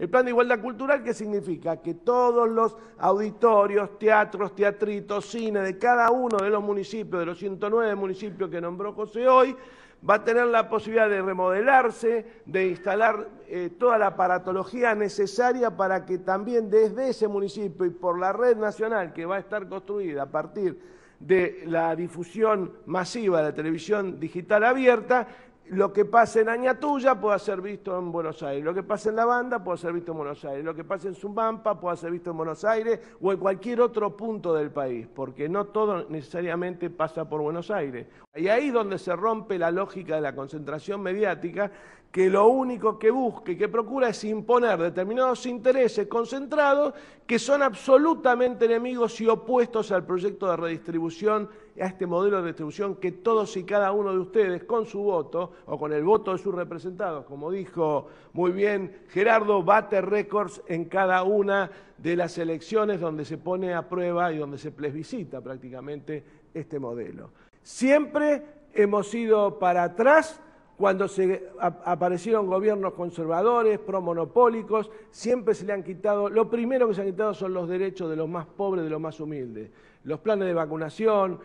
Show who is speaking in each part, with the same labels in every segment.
Speaker 1: El plan de igualdad cultural, ¿qué significa? Que todos los auditorios, teatros, teatritos, cine de cada uno de los municipios, de los 109 municipios que nombró José hoy, va a tener la posibilidad de remodelarse, de instalar eh, toda la aparatología necesaria para que también desde ese municipio y por la red nacional que va a estar construida a partir de la difusión masiva de la televisión digital abierta, lo que pasa en Añatuya puede ser visto en Buenos Aires. Lo que pasa en La Banda puede ser visto en Buenos Aires. Lo que pasa en Zumbampa puede ser visto en Buenos Aires o en cualquier otro punto del país, porque no todo necesariamente pasa por Buenos Aires. Y ahí es donde se rompe la lógica de la concentración mediática, que lo único que busca y que procura es imponer determinados intereses concentrados que son absolutamente enemigos y opuestos al proyecto de redistribución a este modelo de distribución que todos y cada uno de ustedes con su voto o con el voto de sus representados, como dijo muy bien Gerardo, bate récords en cada una de las elecciones donde se pone a prueba y donde se plebiscita prácticamente este modelo. Siempre hemos ido para atrás cuando se aparecieron gobiernos conservadores, promonopólicos, siempre se le han quitado, lo primero que se han quitado son los derechos de los más pobres, de los más humildes. Los planes de vacunación,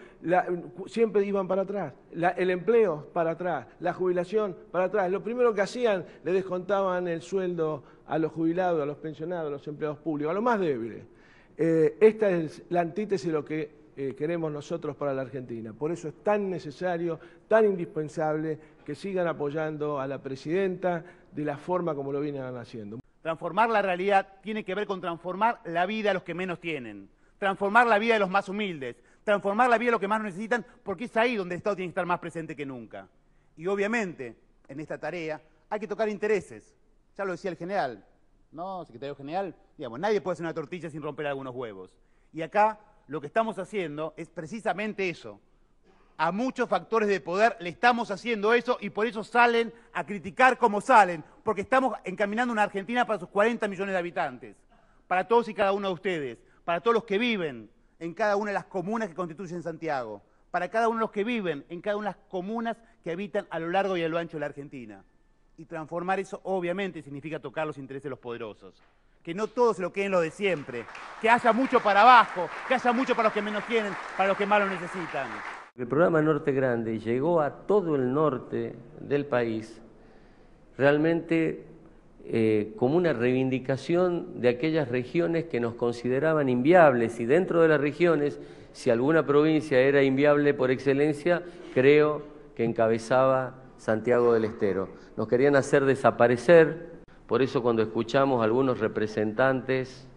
Speaker 1: siempre iban para atrás. el empleo, para atrás. La jubilación, para atrás. Lo primero que hacían, le descontaban el sueldo a los jubilados, a los pensionados, a los empleados públicos, a los más débiles. Eh, esta es la antítesis de lo que eh, queremos nosotros para la Argentina. Por eso es tan necesario, tan indispensable que sigan apoyando a la presidenta de la forma como lo vienen haciendo.
Speaker 2: Transformar la realidad tiene que ver con transformar la vida de los que menos tienen, transformar la vida de los más humildes, transformar la vida de los que más necesitan, porque es ahí donde el Estado tiene que estar más presente que nunca. Y obviamente, en esta tarea, hay que tocar intereses. Ya lo decía el general, ¿no? Secretario general, digamos, nadie puede hacer una tortilla sin romper algunos huevos. Y acá lo que estamos haciendo es precisamente eso. A muchos factores de poder le estamos haciendo eso y por eso salen a criticar como salen, porque estamos encaminando una Argentina para sus 40 millones de habitantes, para todos y cada uno de ustedes, para todos los que viven en cada una de las comunas que constituyen Santiago, para cada uno de los que viven en cada una de las comunas que habitan a lo largo y a lo ancho de la Argentina. Y transformar eso obviamente significa tocar los intereses de los poderosos que no todos se lo queden lo de siempre, que haya mucho para abajo, que haya mucho para los que menos tienen, para los que más lo necesitan.
Speaker 3: El programa Norte Grande llegó a todo el norte del país realmente eh, como una reivindicación de aquellas regiones que nos consideraban inviables y dentro de las regiones, si alguna provincia era inviable por excelencia, creo que encabezaba Santiago del Estero. Nos querían hacer desaparecer por eso cuando escuchamos a algunos representantes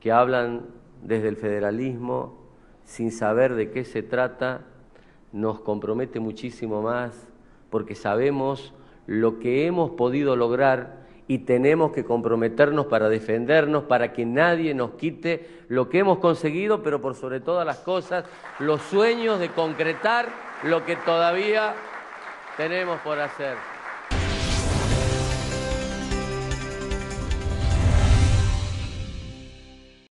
Speaker 3: que hablan desde el federalismo sin saber de qué se trata, nos compromete muchísimo más porque sabemos lo que hemos podido lograr y tenemos que comprometernos para defendernos, para que nadie nos quite lo que hemos conseguido, pero por sobre todas las cosas, los sueños de concretar lo que todavía tenemos por hacer.